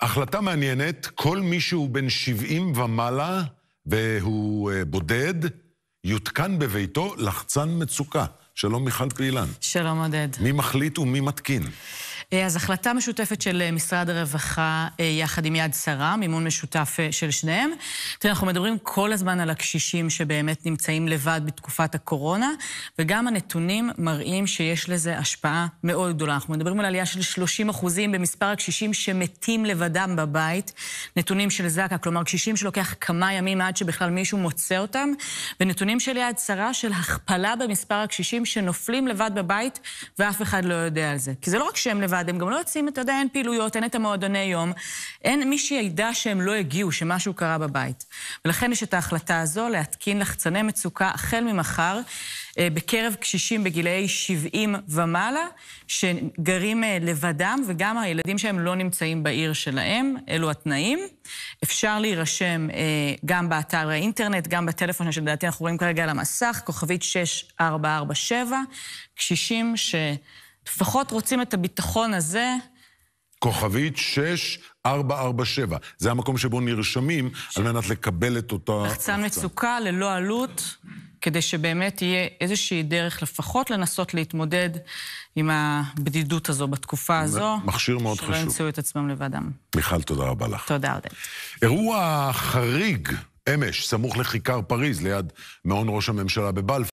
החלטה מעניינת, כל מי שהוא בן 70 ומעלה והוא אה, בודד, יותקן בביתו לחצן מצוקה. שלום מיכל פעילן. שלום עודד. מי מחליט ומי מתקין? אה, אז החלטה משותפת של אה, משרד הרווחה אה, יחד עם יד שרה, מימון משותף של שניהם. תראה, אנחנו מדברים כל הזמן על הקשישים שבאמת נמצאים לבד בתקופת הקורונה, וגם הנתונים מראים שיש לזה השפעה מאוד גדולה. אנחנו מדברים על עלייה של 30 אחוזים במספר הקשישים שמתים לבדם בבית. נתונים של זק"א, כלומר קשישים שלוקח כמה ימים עד שבכלל מישהו מוצא אותם, ונתונים של יד שרה של הכפלה במספר הקשישים שנופלים לבד בבית ואף אחד לא יודע על זה. כי זה לא רק שהם לבד... לבד, הם גם לא יוצאים, אתה יודע, אין פעילויות, אין את המועדוני יום, אין מי שידע שהם לא הגיעו, שמשהו קרה בבית. ולכן יש את ההחלטה הזו להתקין לחצני מצוקה החל ממחר אה, בקרב קשישים בגילאי 70 ומעלה, שגרים אה, לבדם, וגם הילדים שהם לא נמצאים בעיר שלהם, אלו התנאים. אפשר להירשם אה, גם באתר האינטרנט, גם בטלפון, שלדעתי אנחנו רואים כרגע על המסך, כוכבית 6447, קשישים ש... לפחות רוצים את הביטחון הזה. כוכבית 6447. זה המקום שבו נרשמים ש... על מנת לקבל את אותה... לחצן מצוקה ללא עלות, כדי שבאמת תהיה איזושהי דרך לפחות לנסות להתמודד עם הבדידות הזו בתקופה הזו. מכשיר מאוד חשוב. שלא ימצאו את עצמם לבדם. מיכל, תודה רבה לך. תודה, עודד. אירוע חריג אמש, סמוך לכיכר פריז, ליד מעון ראש הממשלה בבלפור.